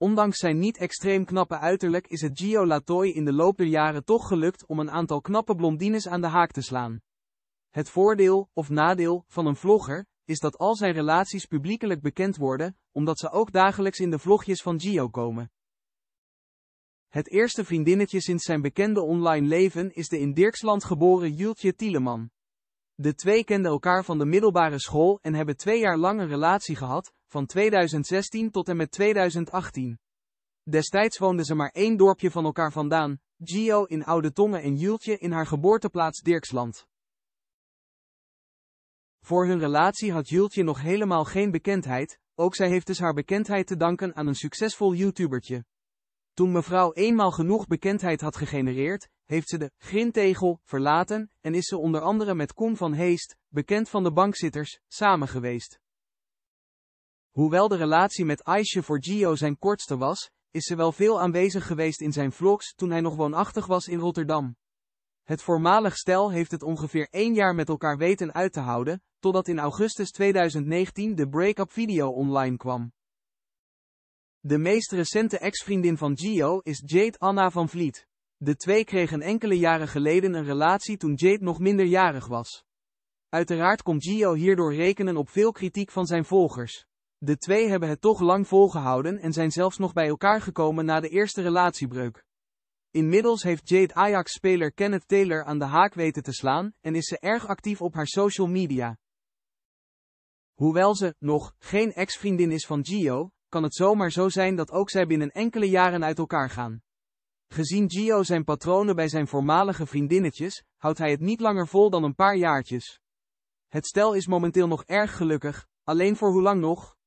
Ondanks zijn niet extreem knappe uiterlijk is het Gio Latoy in de loop der jaren toch gelukt om een aantal knappe blondines aan de haak te slaan. Het voordeel, of nadeel, van een vlogger, is dat al zijn relaties publiekelijk bekend worden, omdat ze ook dagelijks in de vlogjes van Gio komen. Het eerste vriendinnetje sinds zijn bekende online leven is de in Dirksland geboren Jultje Tieleman. De twee kenden elkaar van de middelbare school en hebben twee jaar lang een relatie gehad, van 2016 tot en met 2018. Destijds woonden ze maar één dorpje van elkaar vandaan, Gio in Oude Tongen en Jultje in haar geboorteplaats Dirksland. Voor hun relatie had Jultje nog helemaal geen bekendheid, ook zij heeft dus haar bekendheid te danken aan een succesvol YouTubertje. Toen mevrouw eenmaal genoeg bekendheid had gegenereerd, heeft ze de grintegel verlaten en is ze onder andere met Koen van Heest, bekend van de bankzitters, samen geweest. Hoewel de relatie met Aisha voor Gio zijn kortste was, is ze wel veel aanwezig geweest in zijn vlogs toen hij nog woonachtig was in Rotterdam. Het voormalig stel heeft het ongeveer één jaar met elkaar weten uit te houden, totdat in augustus 2019 de break-up video online kwam. De meest recente ex-vriendin van Gio is Jade Anna van Vliet. De twee kregen enkele jaren geleden een relatie toen Jade nog minderjarig was. Uiteraard komt Gio hierdoor rekenen op veel kritiek van zijn volgers. De twee hebben het toch lang volgehouden en zijn zelfs nog bij elkaar gekomen na de eerste relatiebreuk. Inmiddels heeft Jade Ajax-speler Kenneth Taylor aan de haak weten te slaan en is ze erg actief op haar social media. Hoewel ze, nog, geen ex-vriendin is van Gio, kan het zomaar zo zijn dat ook zij binnen enkele jaren uit elkaar gaan. Gezien Gio zijn patronen bij zijn voormalige vriendinnetjes, houdt hij het niet langer vol dan een paar jaartjes. Het stel is momenteel nog erg gelukkig, alleen voor hoe lang nog?